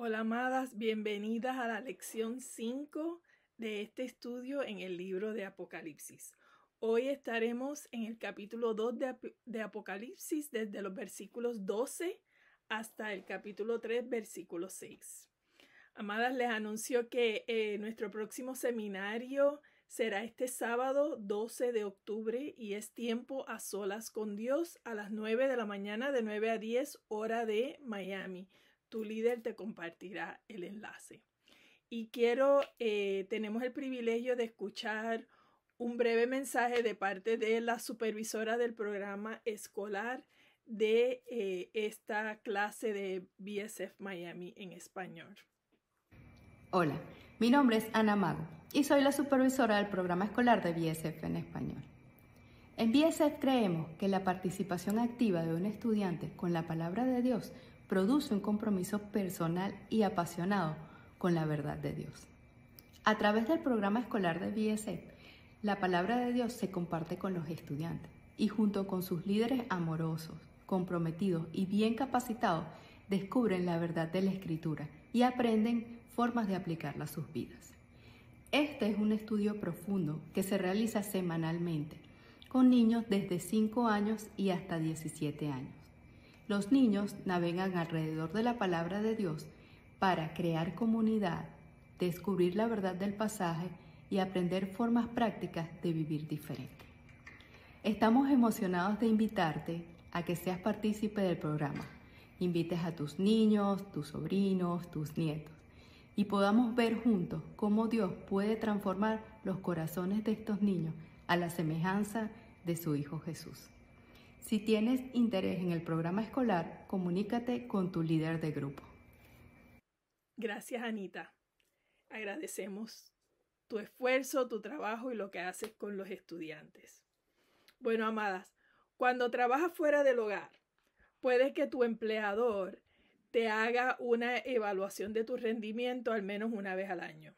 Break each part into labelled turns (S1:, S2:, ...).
S1: Hola amadas, bienvenidas a la lección 5 de este estudio en el libro de Apocalipsis. Hoy estaremos en el capítulo 2 de, Apocalipsis desde los versículos 12 hasta el capítulo 3, versículo 6. Amadas, les anuncio que eh, nuestro próximo seminario será este sábado 12 de octubre y es tiempo a solas con Dios a las 9 de la mañana de 9 a 10 hora de Miami tu líder te compartirá el enlace. Y quiero, eh, tenemos el privilegio de escuchar un breve mensaje de parte de la supervisora del programa escolar de eh, esta clase de BSF Miami en español.
S2: Hola, mi nombre es Ana Mago y soy la supervisora del programa escolar de BSF en español. En BSF creemos que la participación activa de un estudiante con la palabra de Dios produce un compromiso personal y apasionado con la verdad de Dios. A través del programa escolar de BSF, e, la palabra de Dios se comparte con los estudiantes y junto con sus líderes amorosos, comprometidos y bien capacitados, descubren la verdad de la escritura y aprenden formas de aplicarla a sus vidas. Este es un estudio profundo que se realiza semanalmente con niños desde 5 años y hasta 17 años los niños navegan alrededor de la palabra de Dios para crear comunidad, descubrir la verdad del pasaje y aprender formas prácticas de vivir diferente. Estamos emocionados de invitarte a que seas partícipe del programa. Invites a tus niños, tus sobrinos, tus nietos y podamos ver juntos cómo Dios puede transformar los corazones de estos niños a la semejanza de su Hijo Jesús. Si tienes interés en el programa escolar, comunícate con tu líder de grupo.
S1: Gracias, Anita. Agradecemos tu esfuerzo, tu trabajo y lo que haces con los estudiantes. Bueno, amadas, cuando trabajas fuera del hogar, puede que tu empleador te haga una evaluación de tu rendimiento al menos una vez al año.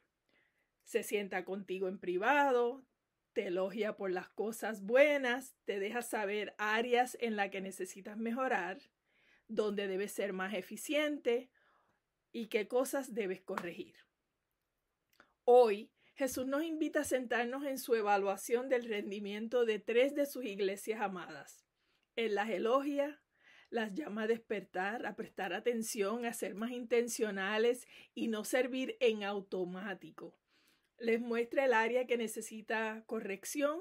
S1: Se sienta contigo en privado, te elogia por las cosas buenas, te deja saber áreas en las que necesitas mejorar, dónde debes ser más eficiente y qué cosas debes corregir. Hoy, Jesús nos invita a sentarnos en su evaluación del rendimiento de tres de sus iglesias amadas. Él las elogia, las llama a despertar, a prestar atención, a ser más intencionales y no servir en automático les muestra el área que necesita corrección,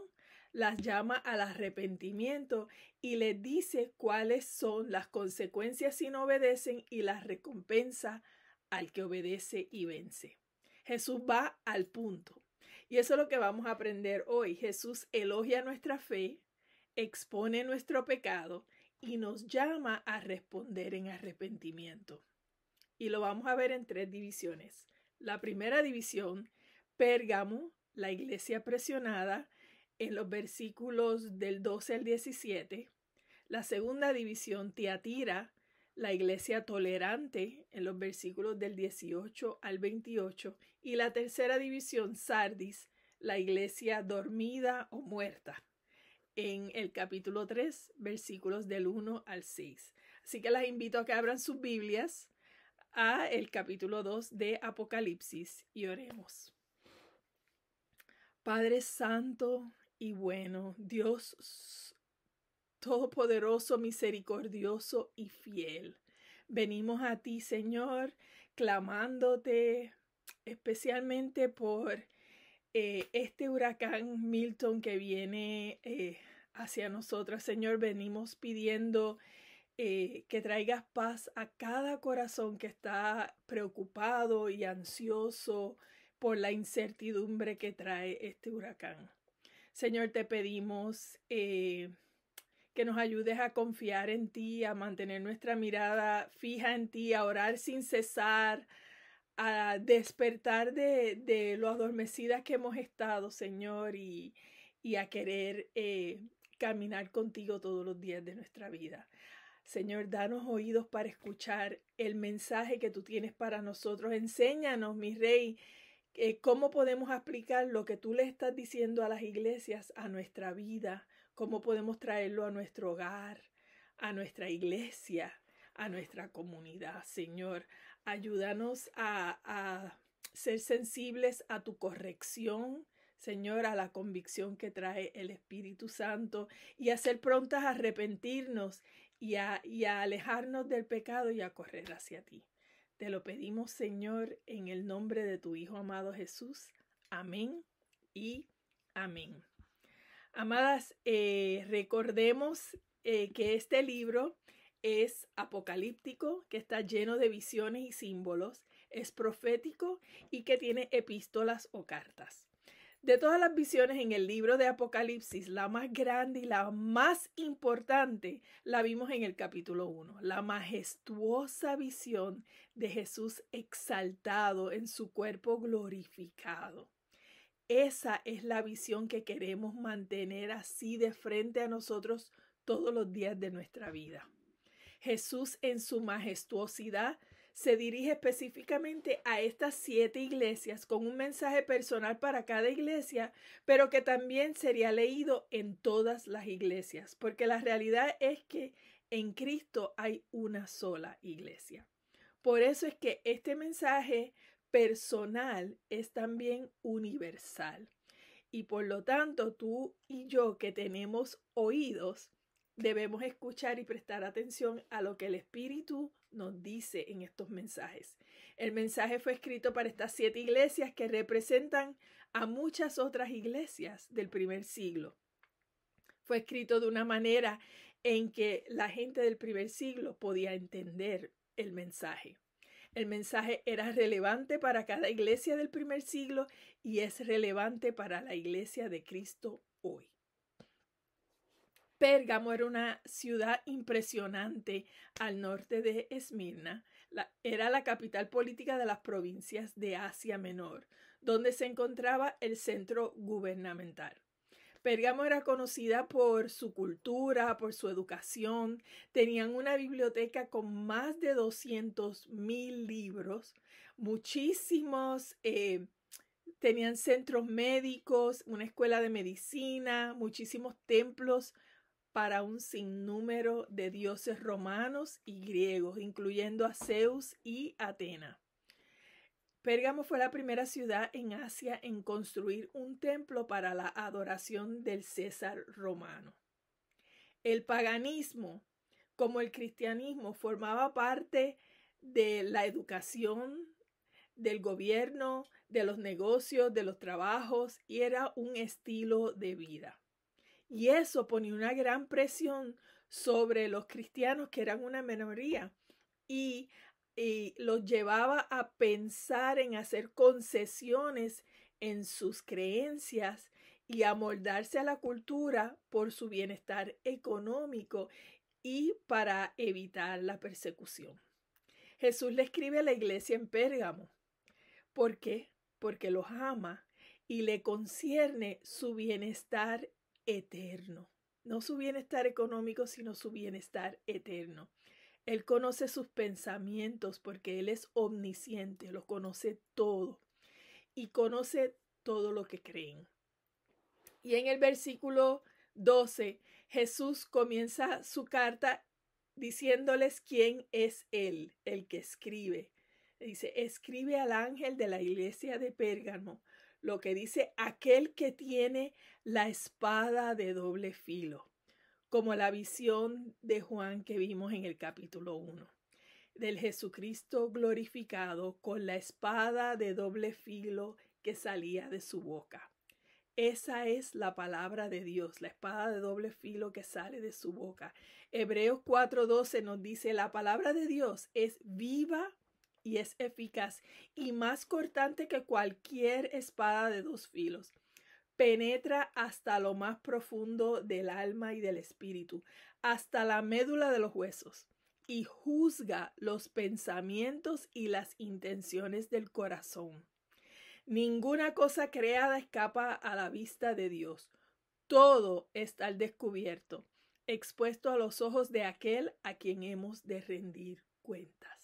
S1: las llama al arrepentimiento y les dice cuáles son las consecuencias si no obedecen y las recompensa al que obedece y vence. Jesús va al punto. Y eso es lo que vamos a aprender hoy. Jesús elogia nuestra fe, expone nuestro pecado y nos llama a responder en arrepentimiento. Y lo vamos a ver en tres divisiones. La primera división Pérgamo, la iglesia presionada, en los versículos del 12 al 17, la segunda división Tiatira, la iglesia tolerante, en los versículos del 18 al 28, y la tercera división Sardis, la iglesia dormida o muerta, en el capítulo 3, versículos del 1 al 6. Así que las invito a que abran sus Biblias a el capítulo 2 de Apocalipsis y oremos. Padre Santo y bueno, Dios Todopoderoso, misericordioso y fiel. Venimos a ti, Señor, clamándote especialmente por eh, este huracán Milton que viene eh, hacia nosotras. Señor, venimos pidiendo eh, que traigas paz a cada corazón que está preocupado y ansioso por la incertidumbre que trae este huracán. Señor, te pedimos eh, que nos ayudes a confiar en ti, a mantener nuestra mirada fija en ti, a orar sin cesar, a despertar de, lo adormecidas que hemos estado, Señor, y, a querer eh, caminar contigo todos los días de nuestra vida. Señor, danos oídos para escuchar el mensaje que tú tienes para nosotros. Enséñanos, mi rey, eh, cómo podemos aplicar lo que tú le estás diciendo a las iglesias a nuestra vida, cómo podemos traerlo a nuestro hogar, a nuestra iglesia, a nuestra comunidad, Señor. Ayúdanos a, ser sensibles a tu corrección, Señor, a la convicción que trae el Espíritu Santo y a ser prontas a arrepentirnos y a alejarnos del pecado y a correr hacia ti. Te lo pedimos, Señor, en el nombre de tu Hijo amado Jesús. Amén y amén. Amadas, eh, recordemos eh, que este libro es apocalíptico, que está lleno de visiones y símbolos, es profético y que tiene epístolas o cartas. De todas las visiones en el libro de Apocalipsis, la más grande y la más importante la vimos en el capítulo 1, la majestuosa visión de Jesús exaltado en su cuerpo glorificado. Esa es la visión que queremos mantener así de frente a nosotros todos los días de nuestra vida. Jesús en su majestuosidad se dirige específicamente a estas siete iglesias con un mensaje personal para cada iglesia, pero que también sería leído en todas las iglesias, porque la realidad es que en Cristo hay una sola iglesia. Por eso es que este mensaje personal es también universal. Y por lo tanto, tú y yo que tenemos oídos, debemos escuchar y prestar atención a lo que el Espíritu nos dice en estos mensajes. El mensaje fue escrito para estas siete iglesias que representan a muchas otras iglesias del primer siglo. Fue escrito de una manera en que la gente del primer siglo podía entender el mensaje. El mensaje era relevante para cada iglesia del primer siglo y es relevante para la iglesia de Cristo hoy. Pérgamo era una ciudad impresionante al norte de Esmirna. era la capital política de las provincias de Asia Menor, donde se encontraba el centro gubernamental. Pérgamo era conocida por su cultura, por su educación. Tenían una biblioteca con más de 200.000 libros, muchísimos. Eh, tenían centros médicos, una escuela de medicina, muchísimos templos para un sinnúmero de dioses romanos y griegos, incluyendo a Zeus y Atena. Pérgamo fue la primera ciudad en Asia en construir un templo para la adoración del César romano. El paganismo, como el cristianismo, formaba parte de la educación, del gobierno, de los negocios, de los trabajos y era un estilo de vida. Y eso ponía una gran presión sobre los cristianos que eran una minoría y, los llevaba a pensar en hacer concesiones en sus creencias y amoldarse a la cultura por su bienestar económico y para evitar la persecución. Jesús le escribe a la iglesia en Pérgamo. ¿Por qué? Porque los ama y le concierne su bienestar eterno. No su bienestar económico, sino su bienestar eterno. Él conoce sus pensamientos porque Él es omnisciente, lo conoce todo y conoce todo lo que creen. Y en el versículo 12, Jesús comienza su carta diciéndoles quién es Él, el que escribe. Dice, escribe al ángel de la iglesia de Pérgamo lo que dice aquel que tiene la espada de doble filo, como la visión de Juan que vimos en el capítulo 1, del Jesucristo glorificado con la espada de doble filo que salía de su boca. Esa es la palabra de Dios, la espada de doble filo que sale de su boca. Hebreos 4:12 nos dice, la palabra de Dios es viva y es eficaz y más cortante que cualquier espada de dos filos. Penetra hasta lo más profundo del alma y del espíritu, hasta la médula de los huesos, y juzga los pensamientos y las intenciones del corazón. Ninguna cosa creada escapa a la vista de Dios. Todo está al descubierto, expuesto a los ojos de aquel a quien hemos de rendir cuentas.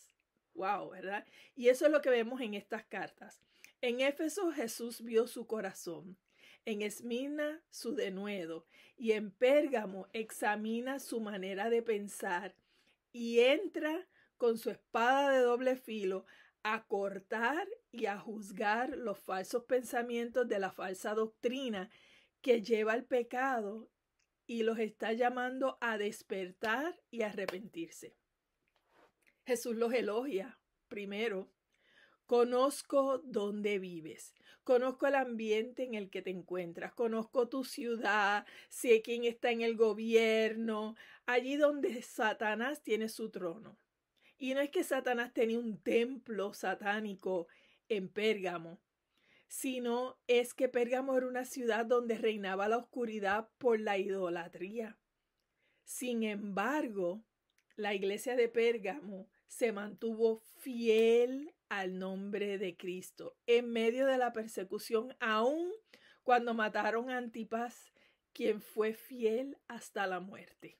S1: Wow, ¿verdad? Y eso es lo que vemos en estas cartas. En Éfeso Jesús vio su corazón, en Esmina su denuedo y en Pérgamo examina su manera de pensar y entra con su espada de doble filo a cortar y a juzgar los falsos pensamientos de la falsa doctrina que lleva al pecado y los está llamando a despertar y arrepentirse. Jesús los elogia primero. Conozco dónde vives, conozco el ambiente en el que te encuentras, conozco tu ciudad, sé quién está en el gobierno, allí donde Satanás tiene su trono. Y no es que Satanás tenía un templo satánico en Pérgamo, sino es que Pérgamo era una ciudad donde reinaba la oscuridad por la idolatría. Sin embargo, la iglesia de Pérgamo se mantuvo fiel al nombre de Cristo en medio de la persecución, aún cuando mataron a Antipas, quien fue fiel hasta la muerte.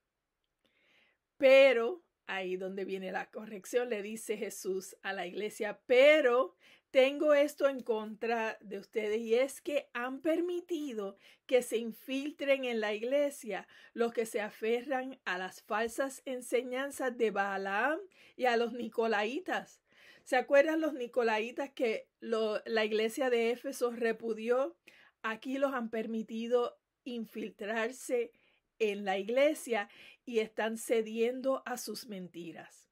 S1: Pero, ahí donde viene la corrección, le dice Jesús a la iglesia, pero tengo esto en contra de ustedes y es que han permitido que se infiltren en la iglesia los que se aferran a las falsas enseñanzas de Balaam y a los nicolaitas. ¿Se acuerdan los nicolaitas que la iglesia de Éfeso repudió? Aquí los han permitido infiltrarse en la iglesia y están cediendo a sus mentiras.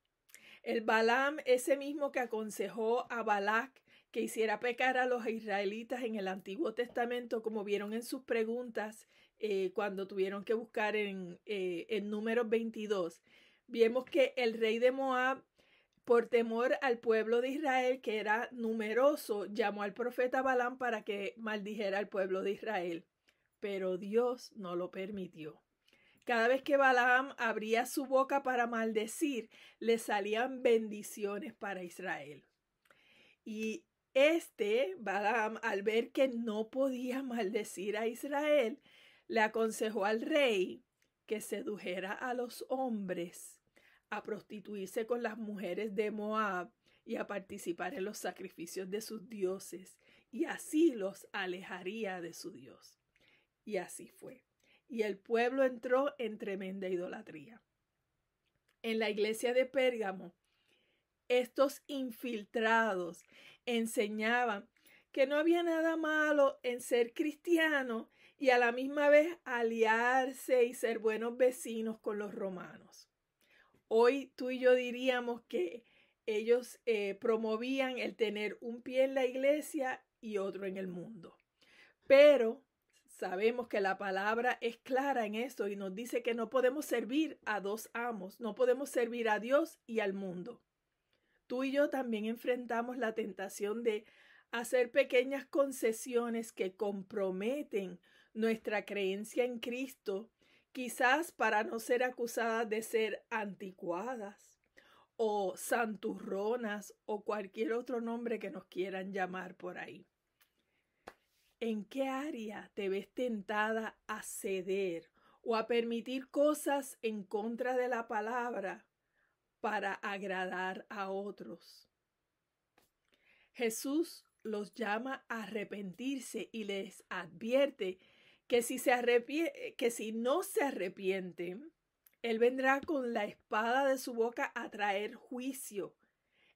S1: El Balaam, ese mismo que aconsejó a Balac que hiciera pecar a los israelitas en el Antiguo Testamento, como vieron en sus preguntas eh, cuando tuvieron que buscar en, eh, en números 22. Vemos que el rey de Moab, por temor al pueblo de Israel, que era numeroso, llamó al profeta Balaam para que maldijera al pueblo de Israel. Pero Dios no lo permitió. Cada vez que Balaam abría su boca para maldecir, le salían bendiciones para Israel. Y este, Badam, al ver que no podía maldecir a Israel, le aconsejó al rey que sedujera a los hombres a prostituirse con las mujeres de Moab y a participar en los sacrificios de sus dioses, y así los alejaría de su Dios. Y así fue. Y el pueblo entró en tremenda idolatría. En la iglesia de Pérgamo, estos infiltrados enseñaban que no había nada malo en ser cristiano y a la misma vez aliarse y ser buenos vecinos con los romanos. Hoy tú y yo diríamos que ellos eh, promovían el tener un pie en la iglesia y otro en el mundo. Pero sabemos que la palabra es clara en esto y nos dice que no podemos servir a dos amos, no podemos servir a Dios y al mundo tú y yo también enfrentamos la tentación de hacer pequeñas concesiones que comprometen nuestra creencia en Cristo, quizás para no ser acusadas de ser anticuadas o santurronas o cualquier otro nombre que nos quieran llamar por ahí. ¿En qué área te ves tentada a ceder o a permitir cosas en contra de la palabra para agradar a otros. Jesús los llama a arrepentirse y les advierte que si, eh, que si no se arrepienten, Él vendrá con la espada de su boca a traer juicio.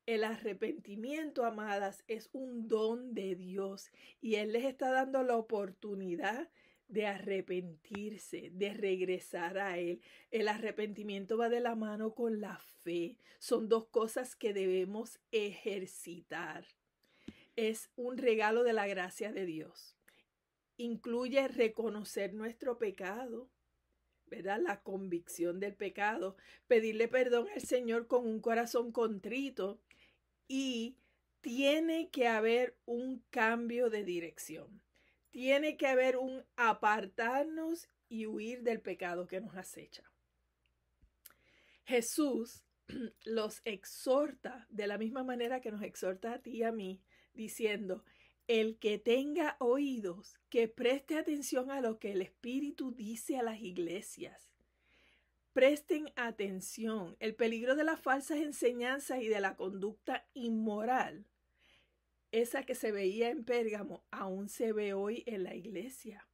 S1: El arrepentimiento, amadas, es un don de Dios y Él les está dando la oportunidad de arrepentirse, de regresar a Él. El arrepentimiento va de la mano con la fe. Son dos cosas que debemos ejercitar. Es un regalo de la gracia de Dios. Incluye reconocer nuestro pecado, ¿verdad? La convicción del pecado, pedirle perdón al Señor con un corazón contrito y tiene que haber un cambio de dirección tiene que haber un apartarnos y huir del pecado que nos acecha. Jesús los exhorta de la misma manera que nos exhorta a ti y a mí, diciendo, el que tenga oídos, que preste atención a lo que el Espíritu dice a las iglesias. Presten atención. El peligro de las falsas enseñanzas y de la conducta inmoral esa que se veía en Pérgamo aún se ve hoy en la iglesia.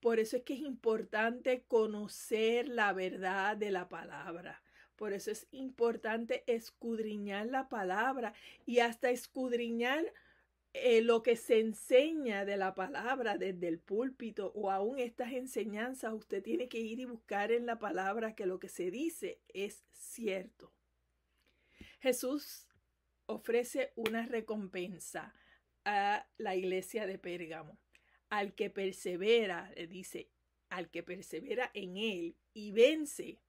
S1: Por eso es que es importante conocer la verdad de la palabra. Por eso es importante escudriñar la palabra y hasta escudriñar eh, lo que se enseña de la palabra desde el púlpito o aún estas enseñanzas. Usted tiene que ir y buscar en la palabra que lo que se dice es cierto. Jesús ofrece una recompensa a la iglesia de Pérgamo. Al que persevera, le dice, al que persevera en él y vence,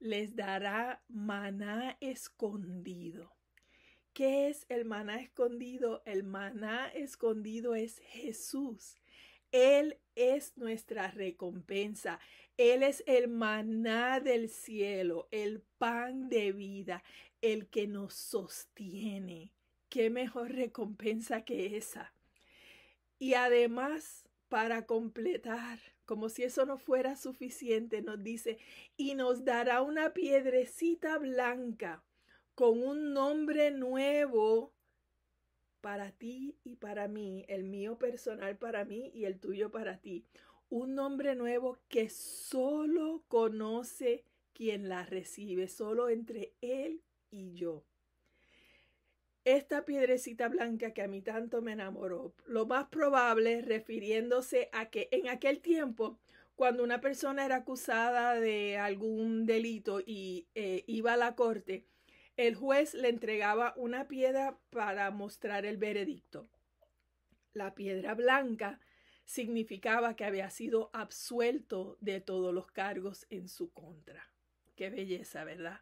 S1: les dará maná escondido. ¿Qué es el maná escondido? El maná escondido es Jesús. Él es nuestra recompensa. Él es el maná del cielo, el pan de vida el que nos sostiene. Qué mejor recompensa que esa. Y además, para completar, como si eso no fuera suficiente, nos dice, y nos dará una piedrecita blanca con un nombre nuevo para ti y para mí, el mío personal para mí y el tuyo para ti. Un nombre nuevo que solo conoce quien la recibe, solo entre Él y yo. Esta piedrecita blanca que a mí tanto me enamoró, lo más probable refiriéndose a que en aquel tiempo, cuando una persona era acusada de algún delito y eh, iba a la corte, el juez le entregaba una piedra para mostrar el veredicto. La piedra blanca significaba que había sido absuelto de todos los cargos en su contra. Qué belleza, ¿verdad?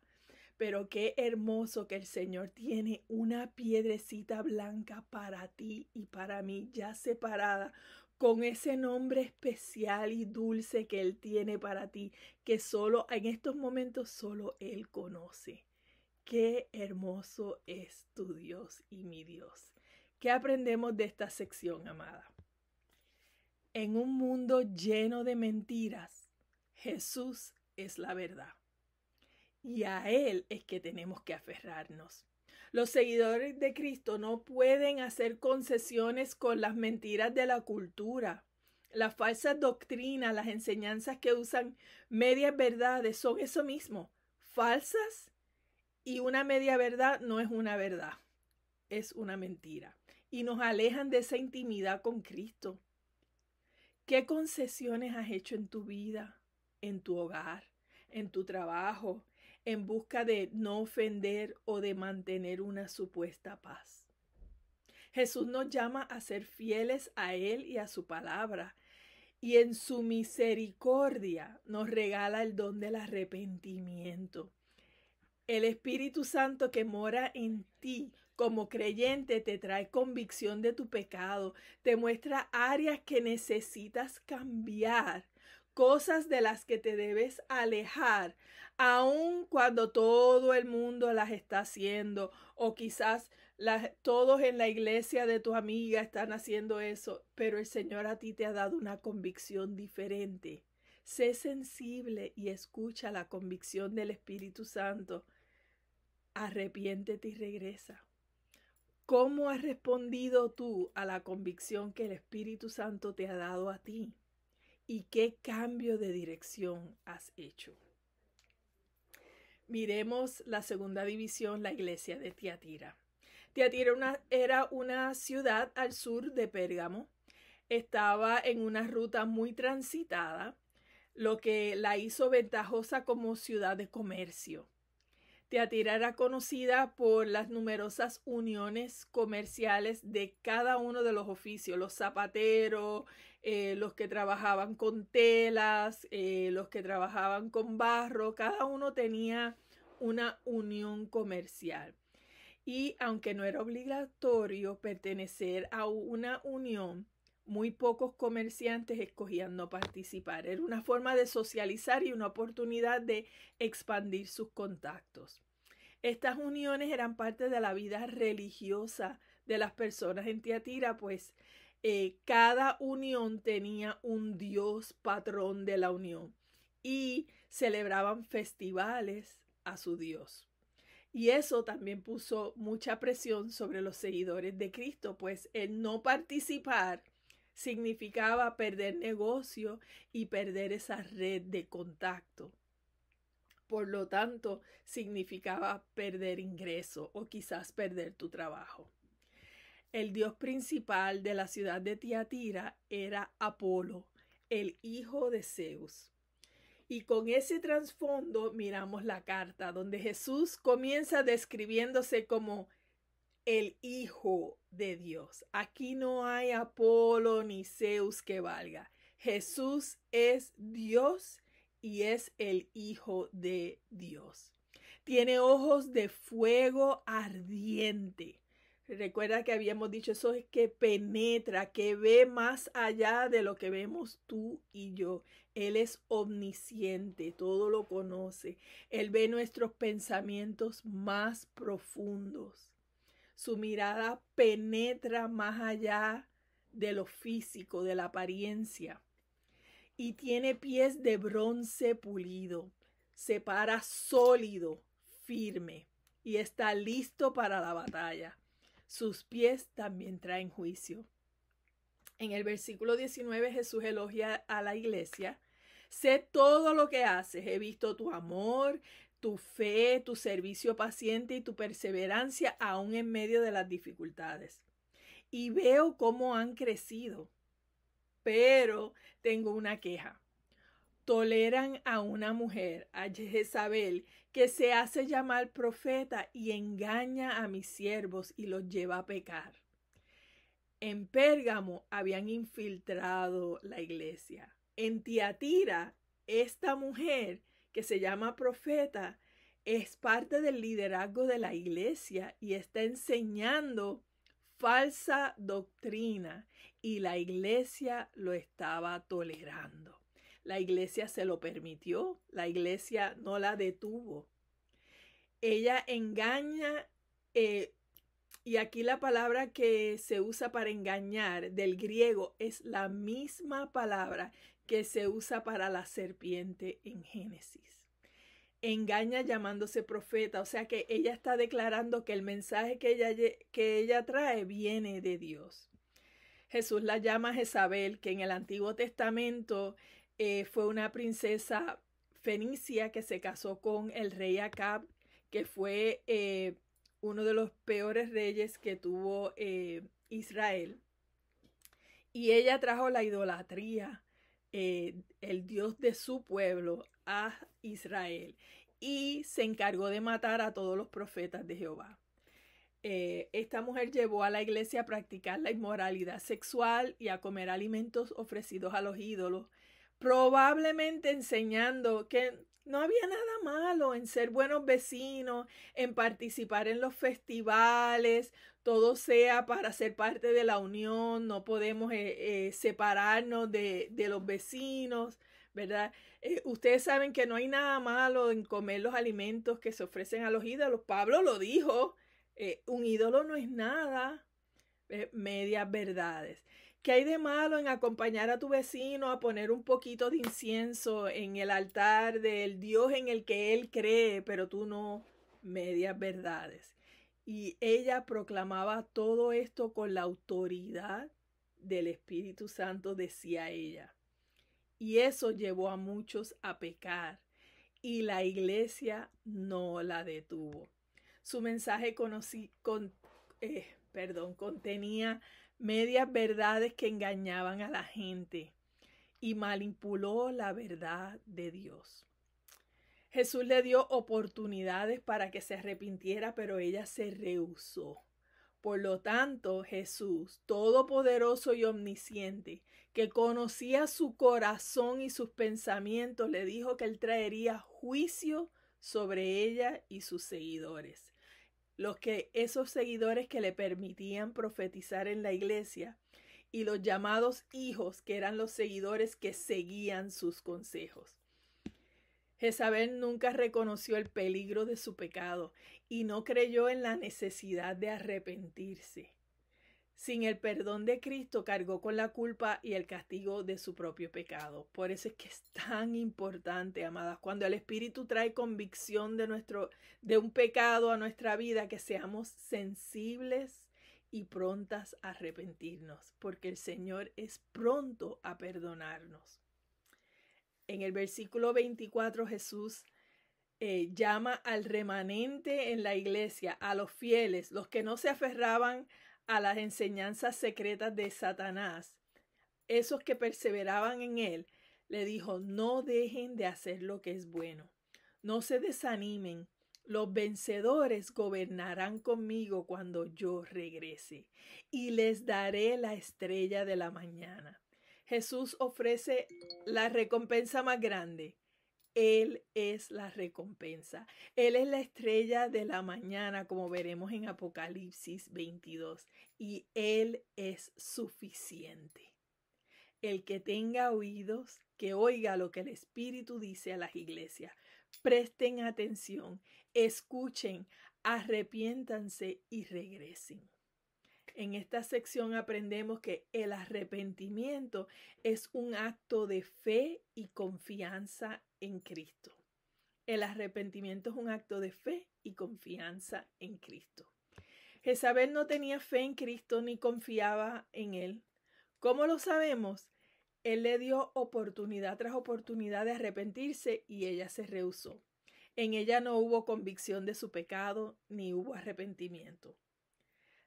S1: Pero qué hermoso que el Señor tiene una piedrecita blanca para ti y para mí ya separada con ese nombre especial y dulce que Él tiene para ti, que solo en estos momentos solo Él conoce. Qué hermoso es tu Dios y mi Dios. ¿Qué aprendemos de esta sección, amada? En un mundo lleno de mentiras, Jesús es la verdad y a Él es que tenemos que aferrarnos. Los seguidores de Cristo no pueden hacer concesiones con las mentiras de la cultura. Las falsas doctrinas, las enseñanzas que usan medias verdades son eso mismo, falsas y una media verdad no es una verdad, es una mentira. Y nos alejan de esa intimidad con Cristo. ¿Qué concesiones has hecho en tu vida, en tu hogar, en tu trabajo, en busca de no ofender o de mantener una supuesta paz. Jesús nos llama a ser fieles a Él y a su palabra, y en su misericordia nos regala el don del arrepentimiento. El Espíritu Santo que mora en ti como creyente te trae convicción de tu pecado, te muestra áreas que necesitas cambiar cosas de las que te debes alejar, aun cuando todo el mundo las está haciendo o quizás todos en la iglesia de tu amiga están haciendo eso, pero el Señor a ti te ha dado una convicción diferente. Sé sensible y escucha la convicción del Espíritu Santo. Arrepiéntete y regresa. ¿Cómo has respondido tú a la convicción que el Espíritu Santo te ha dado a ti? y qué cambio de dirección has hecho. Miremos la segunda división, la iglesia de Tiatira. Tiatira era una ciudad al sur de Pérgamo. Estaba en una ruta muy transitada, lo que la hizo ventajosa como ciudad de comercio. Teatira era conocida por las numerosas uniones comerciales de cada uno de los oficios, los zapateros, eh, los que trabajaban con telas, eh, los que trabajaban con barro, cada uno tenía una unión comercial. Y aunque no era obligatorio pertenecer a una unión, muy pocos comerciantes escogían no participar. Era una forma de socializar y una oportunidad de expandir sus contactos. Estas uniones eran parte de la vida religiosa de las personas en Tiatira, pues eh, cada unión tenía un dios patrón de la unión y celebraban festivales a su dios. Y eso también puso mucha presión sobre los seguidores de Cristo, pues el no participar significaba perder negocio y perder esa red de contacto. Por lo tanto, significaba perder ingreso o quizás perder tu trabajo. El dios principal de la ciudad de Tiatira era Apolo, el hijo de Zeus. Y con ese trasfondo miramos la carta, donde Jesús comienza describiéndose como el Hijo de Dios. Aquí no hay Apolo ni Zeus que valga. Jesús es Dios y es el Hijo de Dios. Tiene ojos de fuego ardiente. Recuerda que habíamos dicho eso es que penetra, que ve más allá de lo que vemos tú y yo. Él es omnisciente, todo lo conoce. Él ve nuestros pensamientos más profundos. Su mirada penetra más allá de lo físico, de la apariencia. Y tiene pies de bronce pulido. Se para sólido, firme y está listo para la batalla sus pies también traen juicio. En el versículo 19 Jesús elogia a la iglesia. Sé todo lo que haces. He visto tu amor, tu fe, tu servicio paciente y tu perseverancia aún en medio de las dificultades. Y veo cómo han crecido. Pero tengo una queja toleran a una mujer, a Jezabel, que se hace llamar profeta y engaña a mis siervos y los lleva a pecar. En Pérgamo habían infiltrado la iglesia. En Tiatira, esta mujer que se llama profeta es parte del liderazgo de la iglesia y está enseñando falsa doctrina y la iglesia lo estaba tolerando. La iglesia se lo permitió, la iglesia no la detuvo. Ella engaña, eh, y aquí la palabra que se usa para engañar del griego es la misma palabra que se usa para la serpiente en Génesis engaña llamándose profeta, o sea que ella está declarando que el mensaje que ella, que ella, trae viene de Dios. Jesús la llama Jezabel, que en el Antiguo Testamento eh, fue una princesa fenicia que se casó con el rey Acab, que fue eh, uno de los peores reyes que tuvo eh, Israel. Y ella trajo la idolatría, el dios de su pueblo, a Israel. Y se encargó de matar a todos los profetas de Jehová. esta mujer llevó a la iglesia a practicar la inmoralidad sexual y a comer alimentos ofrecidos a los ídolos probablemente enseñando que no había nada malo en ser buenos vecinos, en participar en los festivales, todo sea para ser parte de la unión, no podemos eh, eh, separarnos de, los vecinos, ¿verdad? Eh, ustedes saben que no hay nada malo en comer los alimentos que se ofrecen a los ídolos. Pablo lo dijo, un ídolo no es nada, medias verdades. ¿Qué hay de malo en acompañar a tu vecino a poner un poquito de incienso en el altar del Dios en el que él cree, pero tú no? Medias verdades. Y ella proclamaba todo esto con la autoridad del Espíritu Santo, decía ella. Y eso llevó a muchos a pecar y la iglesia no la detuvo. Su mensaje conocí, con, eh, perdón, contenía medias verdades que engañaban a la gente y manipuló la verdad de Dios. Jesús le dio oportunidades para que se arrepintiera, pero ella se rehusó. Por lo tanto, Jesús, todopoderoso y omnisciente, que conocía su corazón y sus pensamientos, le dijo que él traería juicio sobre ella y sus seguidores los que esos seguidores que le permitían profetizar en la iglesia y los llamados hijos que eran los seguidores que seguían sus consejos. Jezabel nunca reconoció el peligro de su pecado y no creyó en la necesidad de arrepentirse. Sin el perdón de Cristo cargó con la culpa y el castigo de su propio pecado. Por eso es que es tan importante, amadas, cuando el Espíritu trae convicción de nuestro de un pecado a nuestra vida, que seamos sensibles y prontas a arrepentirnos, porque el Señor es pronto a perdonarnos. En el versículo 24 Jesús eh, llama al remanente en la iglesia, a los fieles, los que no se aferraban a las enseñanzas secretas de Satanás, esos que perseveraban en él, le dijo, no dejen de hacer lo que es bueno, no se desanimen, los vencedores gobernarán conmigo cuando yo regrese, y les daré la estrella de la mañana. Jesús ofrece la recompensa más grande, él es la recompensa. Él es la estrella de la mañana, como veremos en Apocalipsis 22. Y Él es suficiente. El que tenga oídos, que oiga lo que el Espíritu dice a las iglesias. Presten atención, escuchen, arrepiéntanse y regresen. En esta sección aprendemos que el arrepentimiento es un acto de fe y confianza en Cristo. El arrepentimiento es un acto de fe y confianza en Cristo. Jezabel no tenía fe en Cristo ni confiaba en él. ¿Cómo lo sabemos? Él le dio oportunidad tras oportunidad de arrepentirse y ella se rehusó. En ella no hubo convicción de su pecado ni hubo arrepentimiento.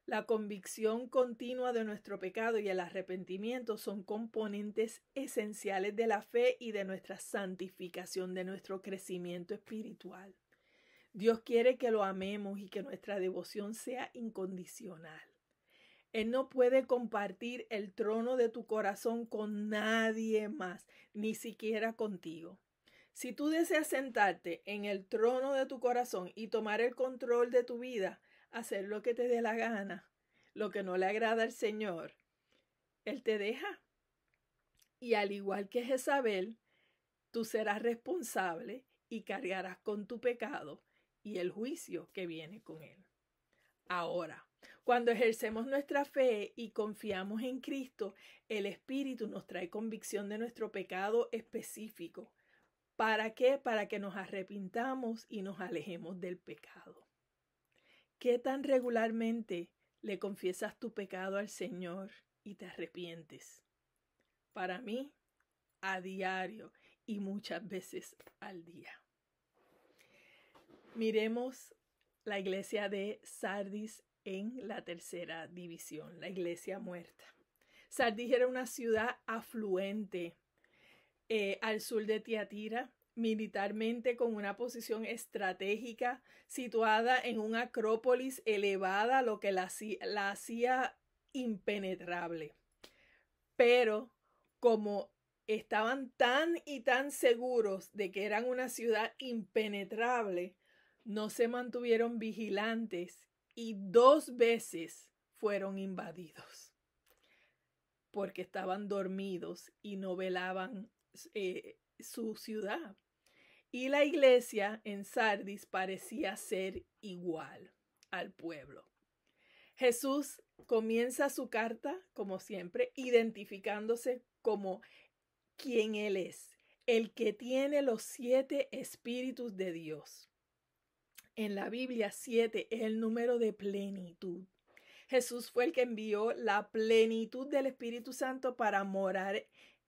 S1: La convicción continua de nuestro pecado y el arrepentimiento son componentes esenciales de la fe y de nuestra santificación, de nuestro crecimiento espiritual. Dios quiere que lo amemos y que nuestra devoción sea incondicional. Él no puede compartir el trono de tu corazón con nadie más, ni siquiera contigo. Si tú deseas sentarte en el trono de tu corazón y tomar el control de tu vida, hacer lo que te dé la gana, lo que no le agrada al Señor, Él te deja. Y al igual que Jezabel, tú serás responsable y cargarás con tu pecado y el juicio que viene con él. Ahora, cuando ejercemos nuestra fe y confiamos en Cristo, el Espíritu nos trae convicción de nuestro pecado específico. ¿Para qué? Para que nos arrepintamos y nos alejemos del pecado. ¿Qué tan regularmente le confiesas tu pecado al Señor y te arrepientes? Para mí, a diario y muchas veces al día. Miremos la iglesia de Sardis en la tercera división, la iglesia muerta. Sardis era una ciudad afluente eh, al sur de Tiatira militarmente con una posición estratégica situada en una acrópolis elevada, lo que la, hacía impenetrable. Pero como estaban tan y tan seguros de que eran una ciudad impenetrable, no se mantuvieron vigilantes y dos veces fueron invadidos porque estaban dormidos y no velaban eh, su ciudad. Y la iglesia en Sardis parecía ser igual al pueblo. Jesús comienza su carta, como siempre, identificándose como quien Él es, el que tiene los siete espíritus de Dios. En la Biblia siete es el número de plenitud. Jesús fue el que envió la plenitud del Espíritu Santo para morar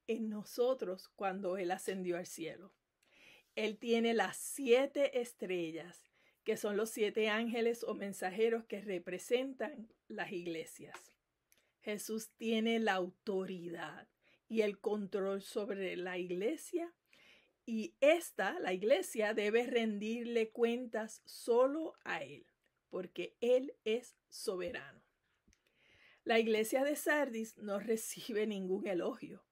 S1: en nosotros cuando Él ascendió al cielo. Él tiene las siete estrellas, que son los siete ángeles o mensajeros que representan las iglesias. Jesús tiene la autoridad y el control sobre la iglesia y esta, la iglesia, debe rendirle cuentas solo a Él, porque Él es soberano. La iglesia de Sardis no recibe ningún elogio.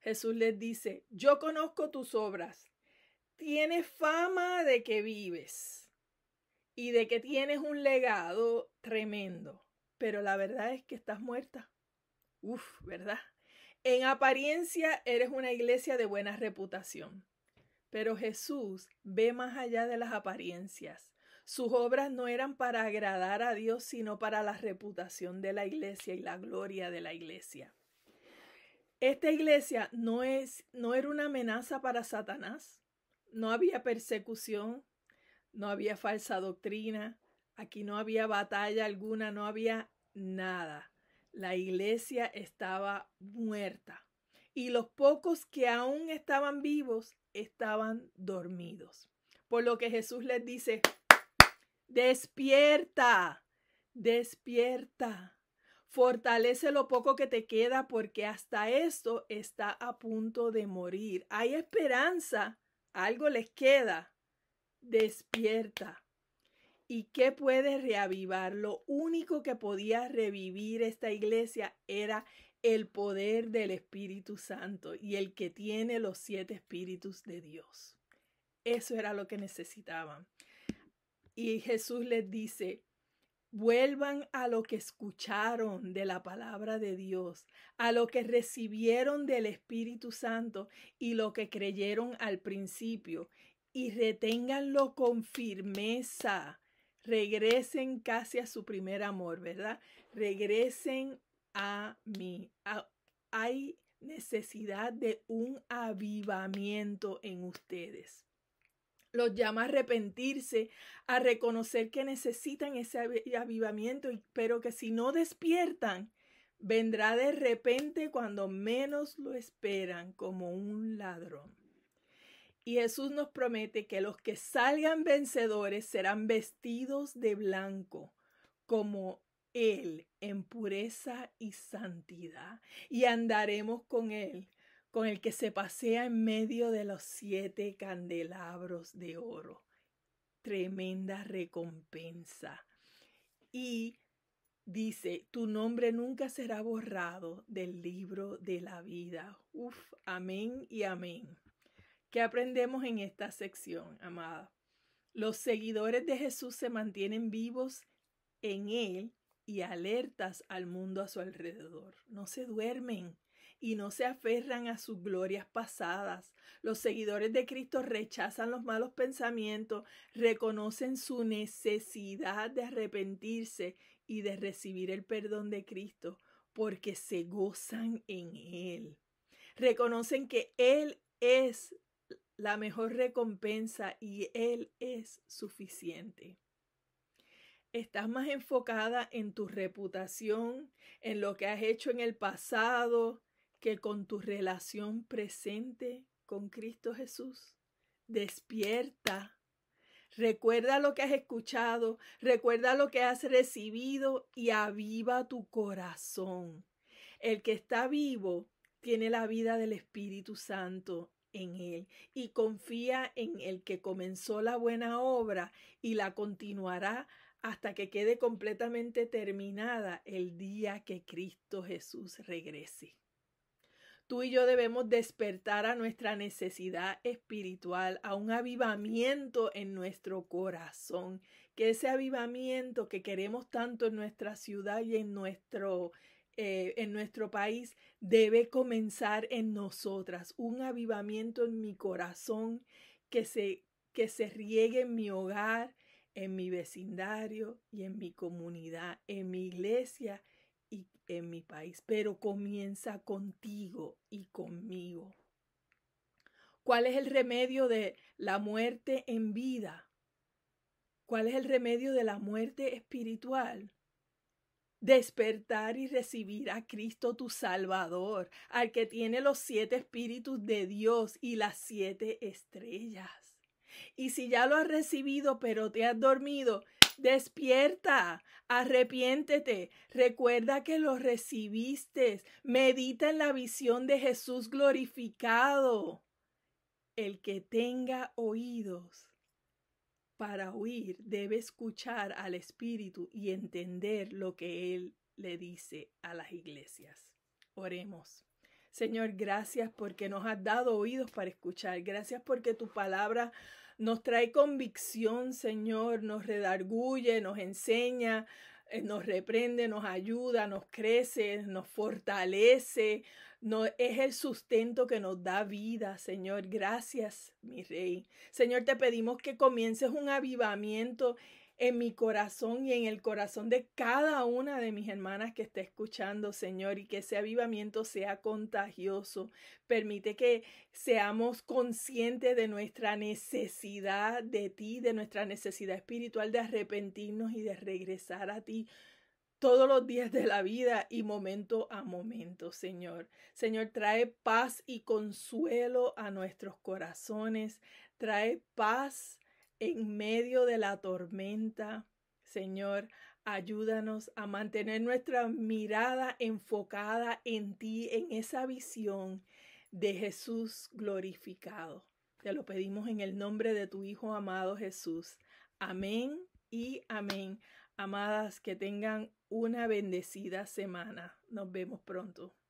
S1: Jesús les dice, yo conozco tus obras, Tienes fama de que vives y de que tienes un legado tremendo, pero la verdad es que estás muerta. Uf, ¿verdad? En apariencia eres una iglesia de buena reputación, pero Jesús ve más allá de las apariencias. Sus obras no eran para agradar a Dios, sino para la reputación de la iglesia y la gloria de la iglesia. Esta iglesia no, es, no era una amenaza para Satanás, no había persecución, no había falsa doctrina, aquí no había batalla alguna, no había nada. La iglesia estaba muerta y los pocos que aún estaban vivos estaban dormidos. Por lo que Jesús les dice, despierta, despierta, fortalece lo poco que te queda porque hasta esto está a punto de morir. Hay esperanza algo les queda, despierta. ¿Y qué puede reavivar? Lo único que podía revivir esta iglesia era el poder del Espíritu Santo y el que tiene los siete espíritus de Dios. Eso era lo que necesitaban. Y Jesús les dice, Vuelvan a lo que escucharon de la palabra de Dios, a lo que recibieron del Espíritu Santo y lo que creyeron al principio, y reténganlo con firmeza. Regresen casi a su primer amor, ¿verdad? Regresen a mí. Ah, hay necesidad de un avivamiento en ustedes los llama a arrepentirse, a reconocer que necesitan ese avivamiento, pero que si no despiertan, vendrá de repente cuando menos lo esperan, como un ladrón. Y Jesús nos promete que los que salgan vencedores serán vestidos de blanco, como Él, en pureza y santidad, y andaremos con Él con el que se pasea en medio de los siete candelabros de oro. Tremenda recompensa. Y dice, tu nombre nunca será borrado del libro de la vida. Uf, amén y amén. ¿Qué aprendemos en esta sección, amada? Los seguidores de Jesús se mantienen vivos en Él y alertas al mundo a su alrededor. No se duermen, y no se aferran a sus glorias pasadas. Los seguidores de Cristo rechazan los malos pensamientos, reconocen su necesidad de arrepentirse y de recibir el perdón de Cristo, porque se gozan en Él. Reconocen que Él es la mejor recompensa y Él es suficiente. Estás más enfocada en tu reputación, en lo que has hecho en el pasado, que con tu relación presente con Cristo Jesús, despierta. Recuerda lo que has escuchado, recuerda lo que has recibido y aviva tu corazón. El que está vivo tiene la vida del Espíritu Santo en él y confía en el que comenzó la buena obra y la continuará hasta que quede completamente terminada el día que Cristo Jesús regrese tú y yo debemos despertar a nuestra necesidad espiritual, a un avivamiento en nuestro corazón, que ese avivamiento que queremos tanto en nuestra ciudad y en nuestro, eh, en nuestro país debe comenzar en nosotras, un avivamiento en mi corazón que se, que se riegue en mi hogar, en mi vecindario y en mi comunidad, en mi iglesia y en mi país, pero comienza contigo y conmigo. ¿Cuál es el remedio de la muerte en vida? ¿Cuál es el remedio de la muerte espiritual? Despertar y recibir a Cristo tu Salvador, al que tiene los siete espíritus de Dios y las siete estrellas. Y si ya lo has recibido pero te has dormido, Despierta, arrepiéntete, recuerda que lo recibiste, medita en la visión de Jesús glorificado. El que tenga oídos para oír debe escuchar al Espíritu y entender lo que Él le dice a las iglesias. Oremos. Señor, gracias porque nos has dado oídos para escuchar. Gracias porque tu palabra nos trae convicción, Señor, nos redarguye, nos enseña, eh, nos reprende, nos ayuda, nos crece, nos fortalece, es el sustento que nos da vida, Señor. Gracias, mi Rey. Señor, te pedimos que comiences un avivamiento en mi corazón y en el corazón de cada una de mis hermanas que está escuchando, Señor, y que ese avivamiento sea contagioso. Permite que seamos conscientes de nuestra necesidad de ti, de nuestra necesidad espiritual de arrepentirnos y de regresar a ti todos los días de la vida y momento a momento, Señor. Señor, trae paz y consuelo a nuestros corazones, trae paz en medio de la tormenta. Señor, ayúdanos a mantener nuestra mirada enfocada en ti, en esa visión de Jesús glorificado. Te lo pedimos en el nombre de tu Hijo amado Jesús. Amén y amén. Amadas, que tengan una bendecida semana. Nos vemos pronto.